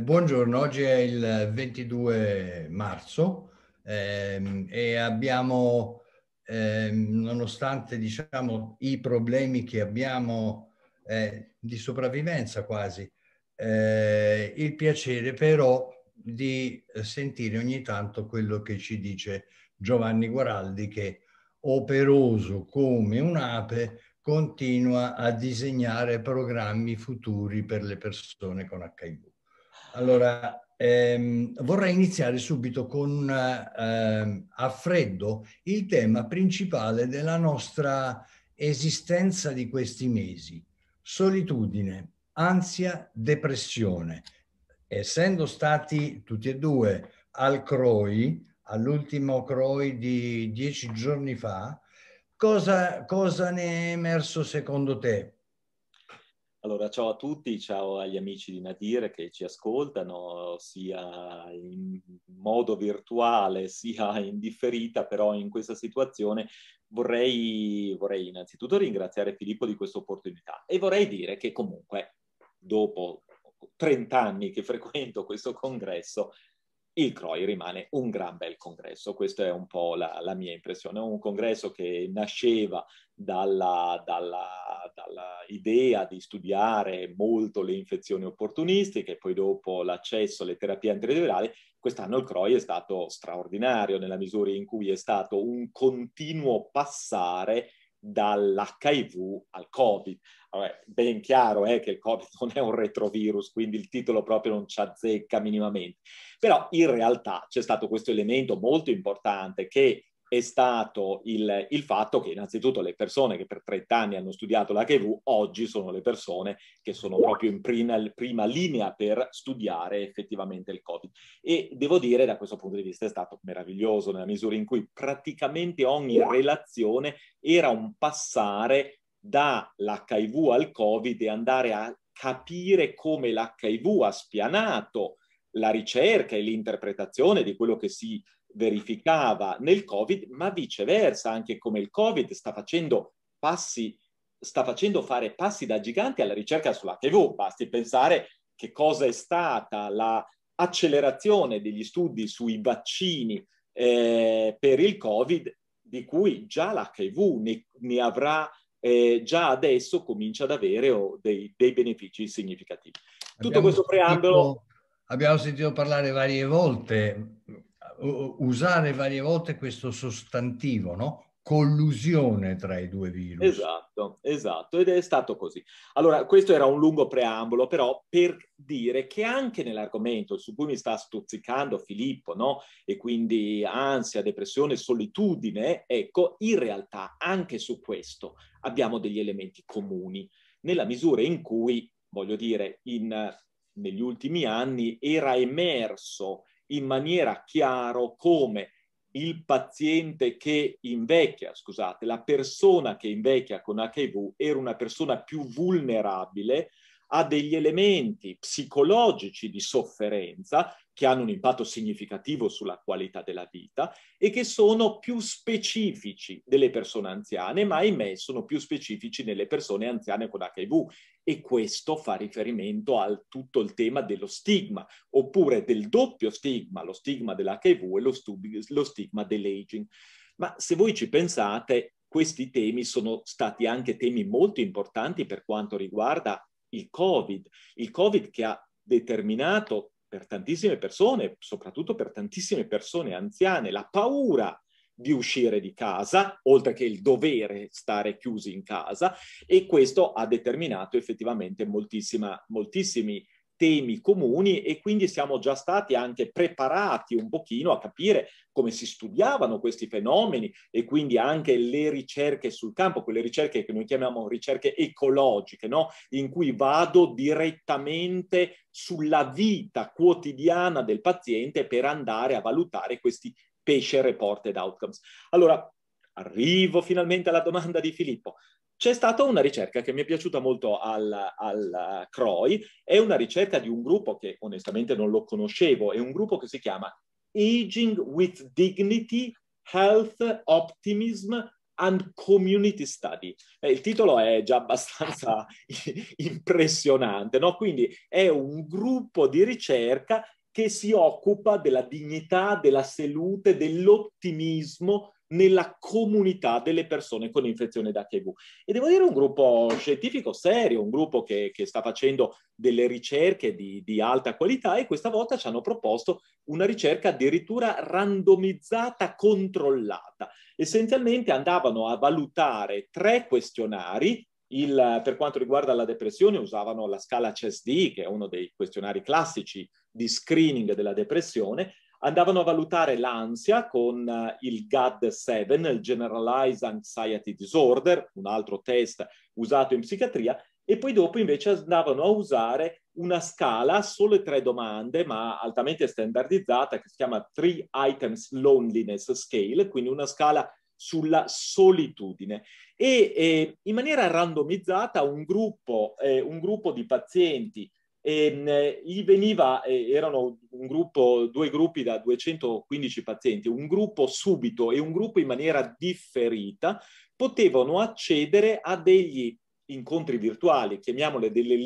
Buongiorno, oggi è il 22 marzo ehm, e abbiamo, ehm, nonostante diciamo, i problemi che abbiamo eh, di sopravvivenza quasi, eh, il piacere però di sentire ogni tanto quello che ci dice Giovanni Guaraldi che operoso come un'ape continua a disegnare programmi futuri per le persone con HIV. Allora, ehm, vorrei iniziare subito con ehm, a freddo il tema principale della nostra esistenza di questi mesi. Solitudine, ansia, depressione. Essendo stati tutti e due al CROI, all'ultimo CROI di dieci giorni fa, cosa, cosa ne è emerso secondo te? Allora, ciao a tutti, ciao agli amici di Nadir che ci ascoltano sia in modo virtuale sia in differita, però in questa situazione vorrei, vorrei innanzitutto ringraziare Filippo di questa opportunità e vorrei dire che comunque dopo 30 anni che frequento questo congresso il CROI rimane un gran bel congresso. Questa è un po' la, la mia impressione. Un congresso che nasceva dalla, dalla, dalla, idea di studiare molto le infezioni opportunistiche, poi dopo l'accesso alle terapie antiretrovirali, quest'anno il CROI è stato straordinario nella misura in cui è stato un continuo passare dall'HIV al Covid. Allora, ben chiaro è eh, che il Covid non è un retrovirus, quindi il titolo proprio non ci azzecca minimamente. Però in realtà c'è stato questo elemento molto importante che è stato il, il, fatto che innanzitutto le persone che per 30 anni hanno studiato l'HIV oggi sono le persone che sono proprio in prima, prima, linea per studiare effettivamente il Covid. E devo dire da questo punto di vista è stato meraviglioso nella misura in cui praticamente ogni relazione era un passare dall'HIV al Covid e andare a capire come l'HIV ha spianato la ricerca e l'interpretazione di quello che si verificava nel Covid, ma viceversa, anche come il Covid sta facendo passi, sta facendo fare passi da gigante alla ricerca sulla TV. Basti pensare che cosa è stata l'accelerazione degli studi sui vaccini eh, per il Covid, di cui già l'HIV ne, ne avrà eh, già adesso comincia ad avere oh, dei, dei, benefici significativi. Tutto abbiamo questo preambolo... Sentito, abbiamo sentito parlare varie volte usare varie volte questo sostantivo, no? collusione tra i due virus. Esatto, esatto, ed è stato così. Allora, questo era un lungo preambolo, però per dire che anche nell'argomento su cui mi sta stuzzicando Filippo, no? E quindi ansia, depressione, solitudine, ecco, in realtà anche su questo abbiamo degli elementi comuni, nella misura in cui, voglio dire, in, negli ultimi anni era emerso in maniera chiaro come il paziente che invecchia, scusate, la persona che invecchia con HIV era una persona più vulnerabile a degli elementi psicologici di sofferenza che hanno un impatto significativo sulla qualità della vita e che sono più specifici delle persone anziane, ma ahimè sono più specifici nelle persone anziane con HIV e questo fa riferimento al tutto il tema dello stigma, oppure del doppio stigma, lo stigma dell'HIV e lo, stu- lo stigma dell'aging. Ma se voi ci pensate, questi temi sono stati anche temi molto importanti per quanto riguarda il Covid, il Covid che ha determinato per tantissime persone, soprattutto per tantissime persone anziane, la paura di uscire di casa, oltre che il dovere stare chiusi in casa, e questo ha determinato effettivamente moltissimi temi comuni e quindi siamo già stati anche preparati un pochino a capire come si studiavano questi fenomeni e quindi anche le ricerche sul campo, quelle ricerche che noi chiamiamo ricerche ecologiche, no? in cui vado direttamente sulla vita quotidiana del paziente per andare a valutare questi Patient Reported Outcomes. Allora, arrivo finalmente alla domanda di Filippo. C'è stata una ricerca che mi è piaciuta molto al, al CROI, è una ricerca di un gruppo che onestamente non lo conoscevo, è un gruppo che si chiama Aging with Dignity, Health, Optimism and Community Study. Eh, il titolo è già abbastanza impressionante, no? Quindi è un gruppo di ricerca che si occupa della dignità, della salute, dell'ottimismo nella comunità delle persone con infezione da HIV. E devo dire un gruppo scientifico serio, un gruppo che, che sta facendo delle ricerche di, di, alta qualità e questa volta ci hanno proposto una ricerca addirittura randomizzata, controllata. Essenzialmente andavano a valutare tre questionari il, per quanto riguarda la depressione usavano la scala CSD, che è uno dei questionari classici di screening della depressione, andavano a valutare l'ansia con eh, il GAD-7, il Generalized Anxiety Disorder, un altro test usato in psichiatria, e poi dopo invece andavano a usare una scala, sole tre domande, ma altamente standardizzata, che si chiama Three Items Loneliness Scale, quindi una scala sulla solitudine e eh, in maniera randomizzata un gruppo, eh, un gruppo di pazienti e, ehm, gli veniva, eh, erano un gruppo, due gruppi da 215 pazienti, un gruppo subito e un gruppo in maniera differita, potevano accedere a degli incontri virtuali, chiamiamole delle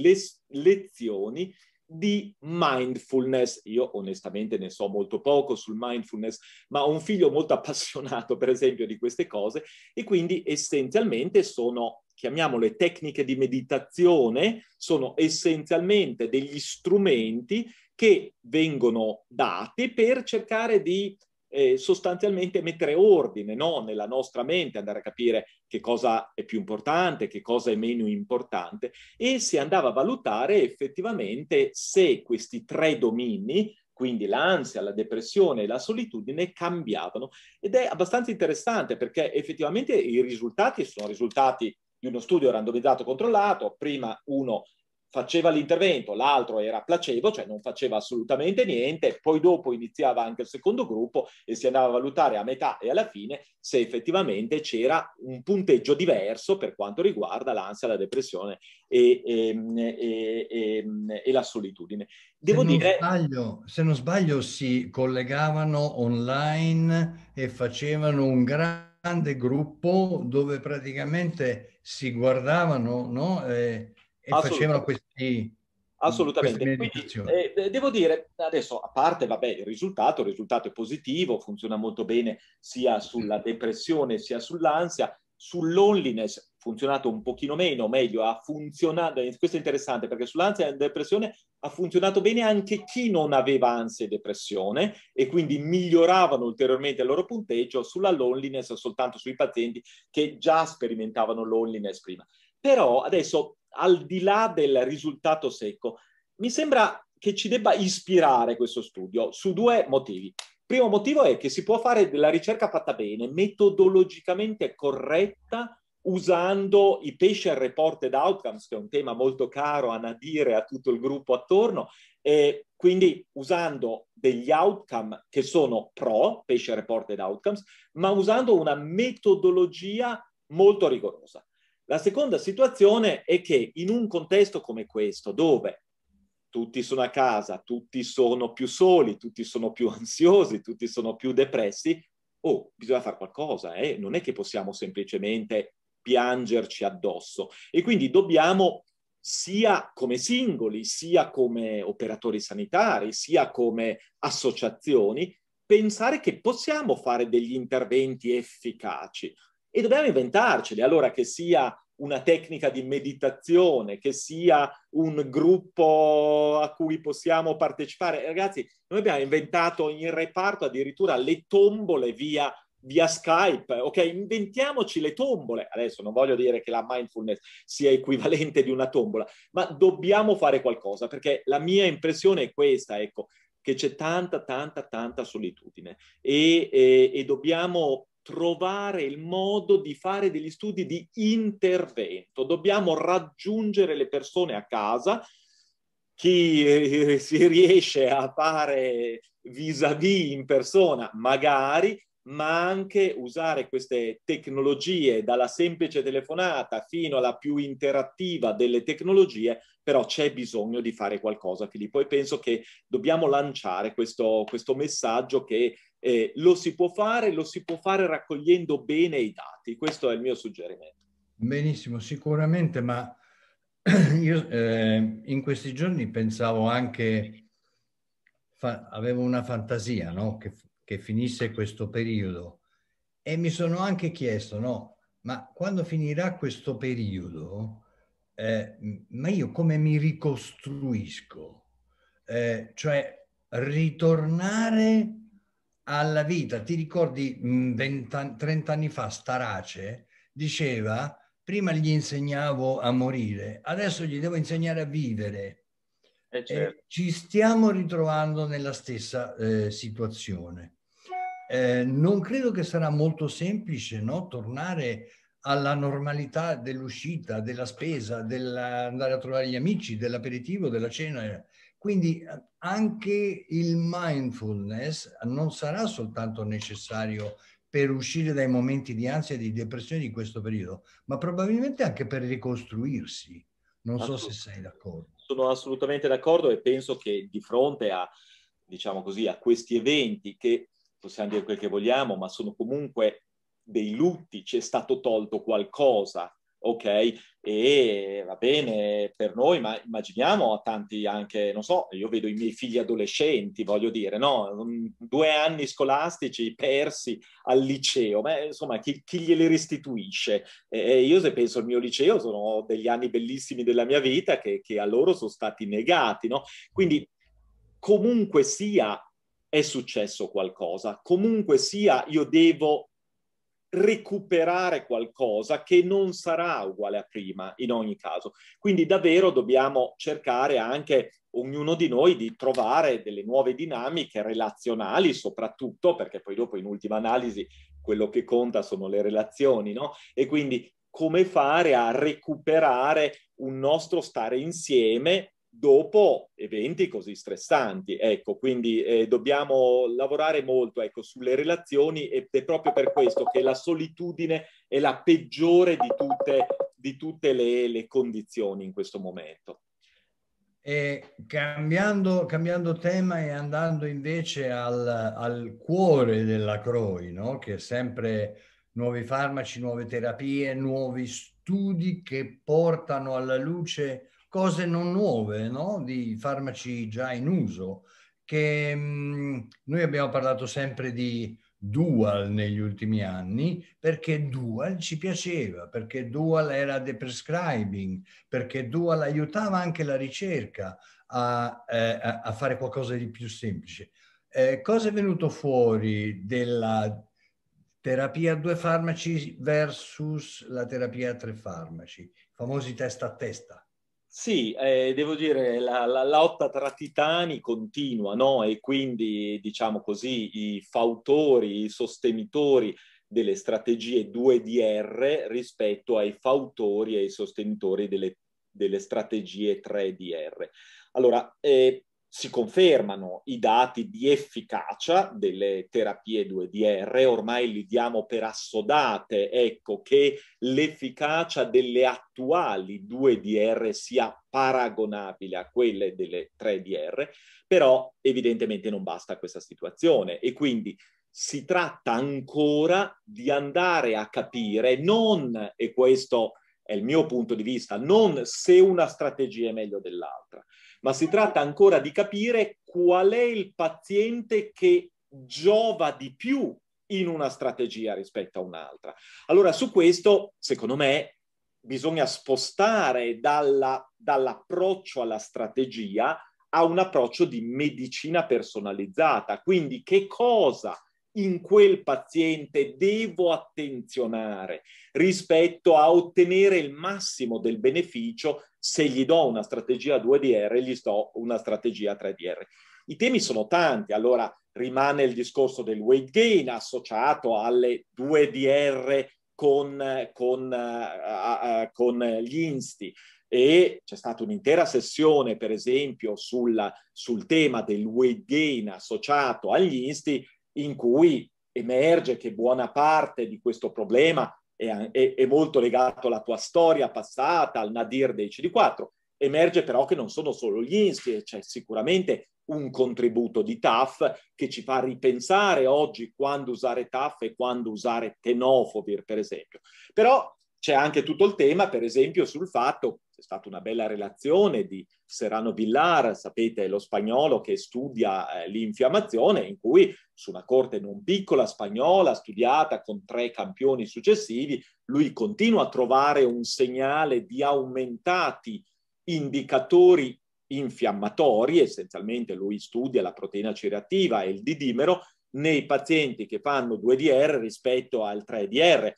lezioni, di mindfulness. Io onestamente ne so molto poco sul mindfulness, ma ho un figlio molto appassionato, per esempio, di queste cose e quindi essenzialmente sono chiamiamole tecniche di meditazione, sono essenzialmente degli strumenti che vengono dati per cercare di eh, sostanzialmente mettere ordine no? nella nostra mente, andare a capire che cosa è più importante, che cosa è meno importante e si andava a valutare effettivamente se questi tre domini, quindi l'ansia, la depressione e la solitudine cambiavano. Ed è abbastanza interessante perché effettivamente i risultati sono risultati di uno studio randomizzato controllato, prima uno faceva l'intervento, l'altro era placebo, cioè non faceva assolutamente niente, poi dopo iniziava anche il secondo gruppo e si andava a valutare a metà e alla fine se effettivamente c'era un punteggio diverso per quanto riguarda l'ansia, la depressione e, ehm, e, e, ehm, e la solitudine. Devo se dire... Non sbaglio, se non sbaglio si collegavano online e facevano un grande gruppo dove praticamente si guardavano, no? Eh e facevano questi... Assolutamente. Quindi, eh, devo dire, adesso a parte vabbè, il risultato, il risultato è positivo, funziona molto bene sia sulla depressione sia sull'ansia, sull'onliness funzionato un pochino meno, meglio, ha funzionato, eh, questo è interessante perché sull'ansia e depressione ha funzionato bene anche chi non aveva ansia e depressione e quindi miglioravano ulteriormente il loro punteggio sulla loneliness soltanto sui pazienti che già sperimentavano loneliness prima. Però adesso al di là del risultato secco. Mi sembra che ci debba ispirare questo studio su due motivi. Il primo motivo è che si può fare della ricerca fatta bene, metodologicamente corretta, usando i patient reported outcomes, che è un tema molto caro a Nadire e a tutto il gruppo attorno, e quindi usando degli outcome che sono pro, patient reported outcomes, ma usando una metodologia molto rigorosa. La seconda situazione è che in un contesto come questo, dove tutti sono a casa, tutti sono più soli, tutti sono più ansiosi, tutti sono più depressi, oh, bisogna fare qualcosa, eh? non è che possiamo semplicemente piangerci addosso. E quindi dobbiamo, sia come singoli, sia come operatori sanitari, sia come associazioni, pensare che possiamo fare degli interventi efficaci e dobbiamo inventarceli, allora che sia una tecnica di meditazione, che sia un gruppo a cui possiamo partecipare. Ragazzi, noi abbiamo inventato in reparto addirittura le tombole via, via Skype, ok? Inventiamoci le tombole. Adesso non voglio dire che la mindfulness sia equivalente di una tombola, ma dobbiamo fare qualcosa, perché la mia impressione è questa, ecco, che c'è tanta, tanta, tanta solitudine e, e, e dobbiamo trovare il modo di fare degli studi di intervento. Dobbiamo raggiungere le persone a casa. Chi si riesce a fare vis-à-vis in persona, magari, ma anche usare queste tecnologie dalla semplice telefonata fino alla più interattiva delle tecnologie, però c'è bisogno di fare qualcosa, Filippo, e penso che dobbiamo lanciare questo, questo messaggio che eh, lo si può fare, lo si può fare raccogliendo bene i dati, questo è il mio suggerimento. Benissimo, sicuramente, ma io eh, in questi giorni pensavo anche, fa, avevo una fantasia no? che, che finisse questo periodo e mi sono anche chiesto, no, ma quando finirà questo periodo, eh, ma io come mi ricostruisco? Eh, cioè ritornare alla vita. Ti ricordi 20, 30 anni fa Starace diceva prima gli insegnavo a morire, adesso gli devo insegnare a vivere. Eh certo. eh, ci stiamo ritrovando nella stessa eh, situazione. Eh, non credo che sarà molto semplice no? tornare alla normalità dell'uscita, della spesa, dell'andare a trovare gli amici, dell'aperitivo, della cena. Quindi eh, anche il mindfulness non sarà soltanto necessario per uscire dai momenti di ansia e di depressione di questo periodo, ma probabilmente anche per ricostruirsi. Non so se sei d'accordo. Sono assolutamente d'accordo e penso che di fronte a, diciamo così, a questi eventi che possiamo dire quel che vogliamo, ma sono comunque dei lutti, ci è stato tolto qualcosa, ok, e va bene per noi, ma immaginiamo a tanti anche, non so, io vedo i miei figli adolescenti, voglio dire, no? Due anni scolastici persi al liceo, ma insomma, chi, chi glieli restituisce? E io se penso al mio liceo, sono degli anni bellissimi della mia vita che, che a loro sono stati negati, no? Quindi comunque sia è successo qualcosa, comunque sia io devo recuperare qualcosa che non sarà uguale a prima in ogni caso. Quindi davvero dobbiamo cercare anche ognuno di noi di trovare delle nuove dinamiche relazionali soprattutto perché poi dopo in ultima analisi quello che conta sono le relazioni, no? E quindi come fare a recuperare un nostro stare insieme dopo eventi così stressanti. Ecco, quindi eh, dobbiamo lavorare molto ecco, sulle relazioni ed è proprio per questo che la solitudine è la peggiore di tutte, di tutte le, le condizioni in questo momento. E cambiando, cambiando, tema e andando invece al, al cuore della CROI, no? che è sempre nuovi farmaci, nuove terapie, nuovi studi che portano alla luce cose non nuove, no? di farmaci già in uso, che mh, mm, noi abbiamo parlato sempre di Dual negli ultimi anni perché Dual ci piaceva, perché Dual era deprescribing, perché Dual aiutava anche la ricerca a, eh, a fare qualcosa di più semplice. Eh, cosa è venuto fuori della terapia a due farmaci versus la terapia a tre farmaci, famosi testa a testa? Sì, eh, devo dire, la, la, lotta tra titani continua, no? E quindi, diciamo così, i fautori, i sostenitori delle strategie 2DR rispetto ai fautori e ai sostenitori delle, delle strategie 3DR. Allora, eh, si confermano i dati di efficacia delle terapie 2DR, ormai li diamo per assodate, ecco che l'efficacia delle attuali 2DR sia paragonabile a quelle delle 3DR, però evidentemente non basta questa situazione e quindi si tratta ancora di andare a capire non, e questo è il mio punto di vista, non se una strategia è meglio dell'altra, ma si tratta ancora di capire qual è il paziente che giova di più in una strategia rispetto a un'altra. Allora su questo, secondo me, bisogna spostare dalla, dall'approccio alla strategia a un approccio di medicina personalizzata. Quindi che cosa in quel paziente devo attenzionare rispetto a ottenere il massimo del beneficio se gli do una strategia 2DR e gli sto una strategia 3DR. I temi sono tanti, allora rimane il discorso del weight gain associato alle 2DR con, con, uh, uh, con gli insti e c'è stata un'intera sessione, per esempio, sulla, sul tema del weight gain associato agli insti, in cui emerge che buona parte di questo problema è, è, è molto legato alla tua storia passata, al nadir dei CD4. Emerge però che non sono solo gli INSI, c'è sicuramente un contributo di TAF che ci fa ripensare oggi quando usare TAF e quando usare tenofovir, per esempio. Però c'è anche tutto il tema, per esempio, sul fatto c'è stata una bella relazione di Serrano Villar, sapete, lo spagnolo che studia eh, l'infiammazione, in cui su una corte non piccola spagnola, studiata con tre campioni successivi, lui continua a trovare un segnale di aumentati indicatori infiammatori, essenzialmente lui studia la proteina C reattiva e il didimero, nei pazienti che fanno 2DR rispetto al 3DR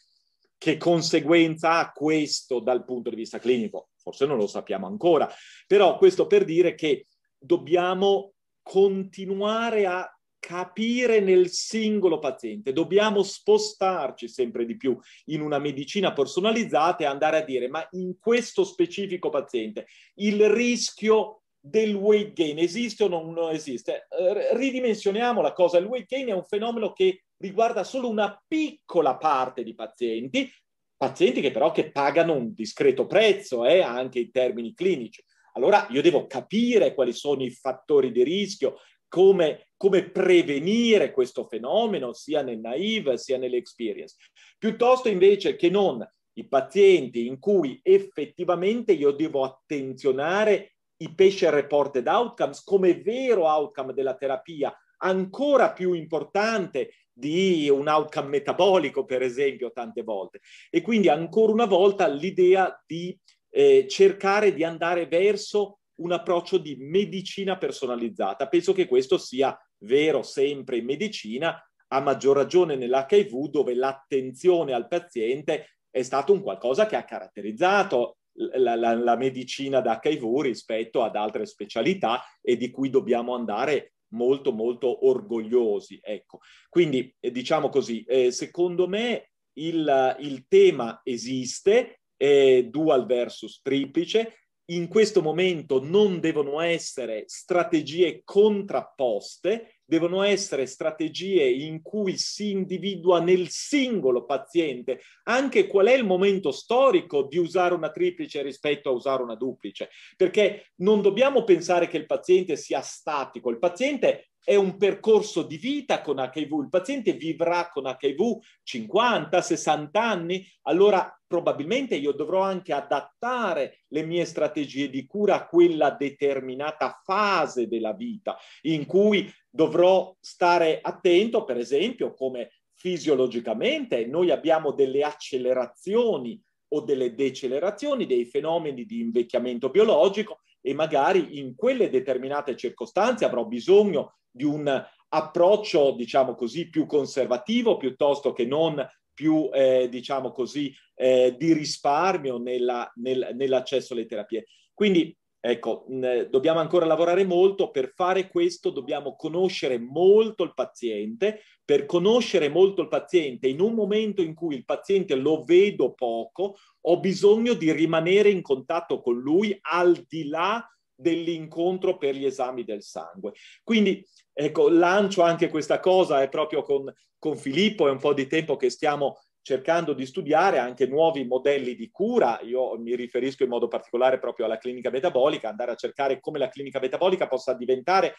che conseguenza ha questo dal punto di vista clinico? Forse non lo sappiamo ancora, però questo per dire che dobbiamo continuare a capire nel singolo paziente, dobbiamo spostarci sempre di più in una medicina personalizzata e andare a dire ma in questo specifico paziente il rischio del weight gain esiste o non esiste? Ridimensioniamo la cosa, il weight gain è un fenomeno che riguarda solo una piccola parte di pazienti, pazienti che però che pagano un discreto prezzo eh, anche in termini clinici. Allora io devo capire quali sono i fattori di rischio, come, come prevenire questo fenomeno sia nel naive sia nell'experience, piuttosto invece che non i pazienti in cui effettivamente io devo attenzionare i patient reported outcomes come vero outcome della terapia, ancora più importante di un outcome metabolico, per esempio, tante volte. E quindi ancora una volta l'idea di eh, cercare di andare verso un approccio di medicina personalizzata. Penso che questo sia vero sempre in medicina, a maggior ragione nell'HIV dove l'attenzione al paziente è stato un qualcosa che ha caratterizzato la, la, la medicina d'HIV rispetto ad altre specialità e di cui dobbiamo andare molto molto orgogliosi. Ecco. Quindi eh, diciamo così, eh, secondo me il, il tema esiste, è dual versus triplice, in questo momento non devono essere strategie contrapposte, devono essere strategie in cui si individua nel singolo paziente anche qual è il momento storico di usare una triplice rispetto a usare una duplice, perché non dobbiamo pensare che il paziente sia statico, il paziente è un percorso di vita con HIV, il paziente vivrà con HIV 50, 60 anni, allora probabilmente io dovrò anche adattare le mie strategie di cura a quella determinata fase della vita in cui dovrò stare attento, per esempio, come fisiologicamente noi abbiamo delle accelerazioni o delle decelerazioni dei fenomeni di invecchiamento biologico e magari in quelle determinate circostanze avrò bisogno di un approccio, diciamo così, più conservativo piuttosto che non più, eh, diciamo così, eh, di risparmio nella, nel, nell'accesso alle terapie. Quindi Ecco, dobbiamo ancora lavorare molto, per fare questo dobbiamo conoscere molto il paziente, per conoscere molto il paziente in un momento in cui il paziente lo vedo poco, ho bisogno di rimanere in contatto con lui al di là dell'incontro per gli esami del sangue. Quindi, ecco, lancio anche questa cosa, è proprio con, con Filippo, è un po' di tempo che stiamo cercando di studiare anche nuovi modelli di cura. Io mi riferisco in modo particolare proprio alla clinica metabolica, andare a cercare come la clinica metabolica possa diventare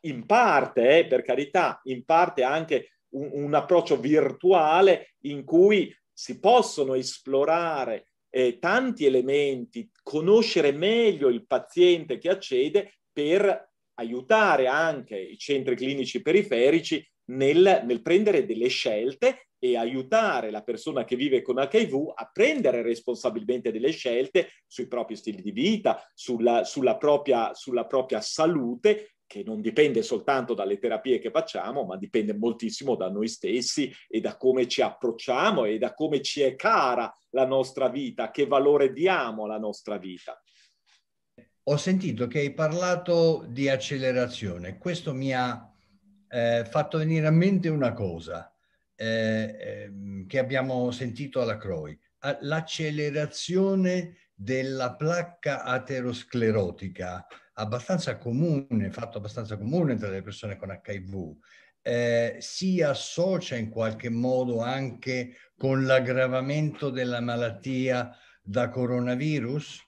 in parte, eh, per carità, in parte anche un, un, approccio virtuale in cui si possono esplorare eh, tanti elementi, conoscere meglio il paziente che accede per aiutare anche i centri clinici periferici nel, nel prendere delle scelte e aiutare la persona che vive con HIV a prendere responsabilmente delle scelte sui propri stili di vita, sulla, sulla, propria, sulla propria salute che non dipende soltanto dalle terapie che facciamo, ma dipende moltissimo da noi stessi e da come ci approcciamo e da come ci è cara la nostra vita, che valore diamo alla nostra vita. Ho sentito che hai parlato di accelerazione, questo mi ha eh, fatto venire a mente una cosa eh, che abbiamo sentito alla CROI, l'accelerazione della placca aterosclerotica, abbastanza comune, fatto abbastanza comune tra le persone con HIV, eh, si associa in qualche modo anche con l'aggravamento della malattia da coronavirus?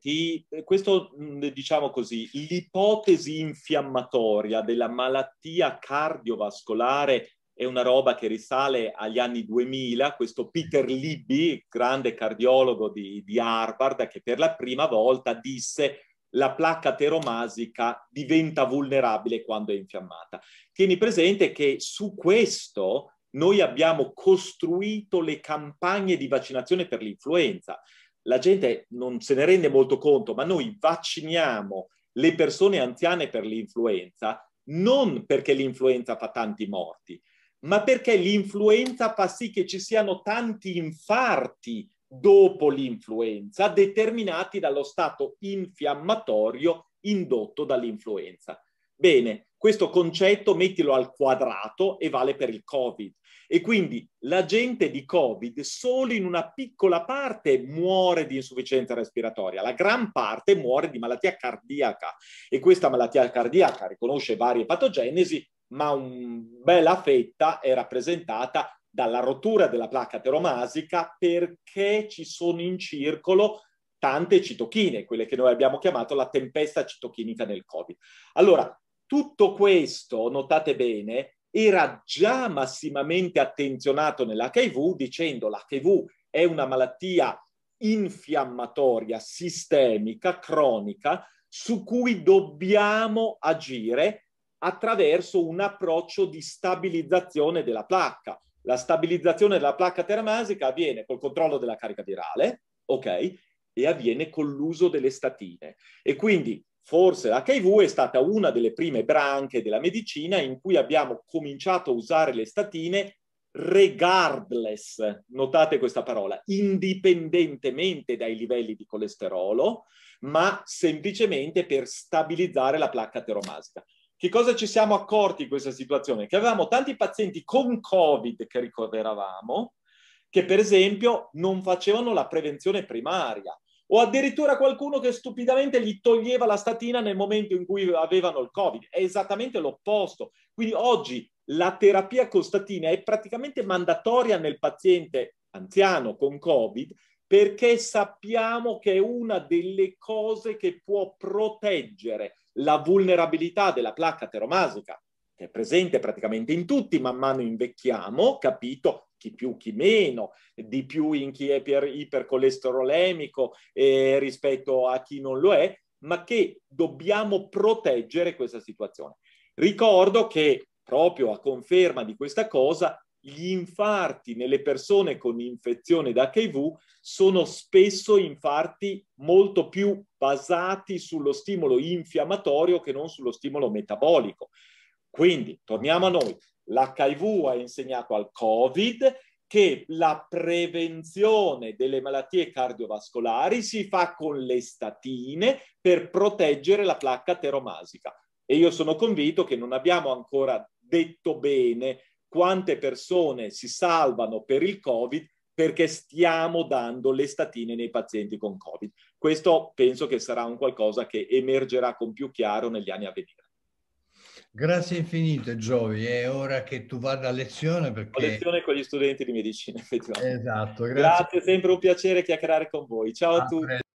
Ti, questo diciamo così, l'ipotesi infiammatoria della malattia cardiovascolare è una roba che risale agli anni 2000, questo Peter Libby, grande cardiologo di, di Harvard, che per la prima volta disse la placca teromasica diventa vulnerabile quando è infiammata. Tieni presente che su questo noi abbiamo costruito le campagne di vaccinazione per l'influenza. La gente non se ne rende molto conto, ma noi vacciniamo le persone anziane per l'influenza non perché l'influenza fa tanti morti, ma perché l'influenza fa sì che ci siano tanti infarti dopo l'influenza determinati dallo stato infiammatorio indotto dall'influenza. Bene, questo concetto mettilo al quadrato e vale per il Covid. E quindi la gente di Covid solo in una piccola parte muore di insufficienza respiratoria, la gran parte muore di malattia cardiaca e questa malattia cardiaca riconosce varie patogenesi, ma una bella fetta è rappresentata dalla rottura della placca teromasica perché ci sono in circolo tante citochine, quelle che noi abbiamo chiamato la tempesta citochinica del Covid. Allora, tutto questo, notate bene, era già massimamente attenzionato nell'HIV dicendo l'HIV è una malattia infiammatoria, sistemica, cronica, su cui dobbiamo agire attraverso un approccio di stabilizzazione della placca. La stabilizzazione della placca termasica avviene col controllo della carica virale, ok? E avviene con l'uso delle statine. E quindi forse l'HIV è stata una delle prime branche della medicina in cui abbiamo cominciato a usare le statine regardless, notate questa parola, indipendentemente dai livelli di colesterolo, ma semplicemente per stabilizzare la placca teromasica che cosa ci siamo accorti in questa situazione? Che avevamo tanti pazienti con Covid che ricorderavamo, che per esempio non facevano la prevenzione primaria o addirittura qualcuno che stupidamente gli toglieva la statina nel momento in cui avevano il Covid. È esattamente l'opposto. Quindi oggi la terapia con statina è praticamente mandatoria nel paziente anziano con Covid perché sappiamo che è una delle cose che può proteggere la vulnerabilità della placca teromasica, che è presente praticamente in tutti, man mano invecchiamo, capito? chi più, chi meno, di più in chi è per, ipercolesterolemico eh, rispetto a chi non lo è, ma che dobbiamo proteggere questa situazione. Ricordo che proprio a conferma di questa cosa, gli infarti nelle persone con infezione da HIV sono spesso infarti molto più basati sullo stimolo infiammatorio che non sullo stimolo metabolico. Quindi, torniamo a noi, l'HIV ha insegnato al Covid che la prevenzione delle malattie cardiovascolari si fa con le statine per proteggere la placca teromasica. E io sono convinto che non abbiamo ancora detto bene quante persone si salvano per il Covid perché stiamo dando le statine nei pazienti con Covid. Questo penso che sarà un qualcosa che emergerà con più chiaro negli anni a venire. Grazie infinite Giovi, è ora che tu vada a lezione perché... Ho lezione con gli studenti di medicina, effettivamente. Esatto, grazie. Grazie, sempre un piacere chiacchierare con voi. Ciao a, a tutti. Presto.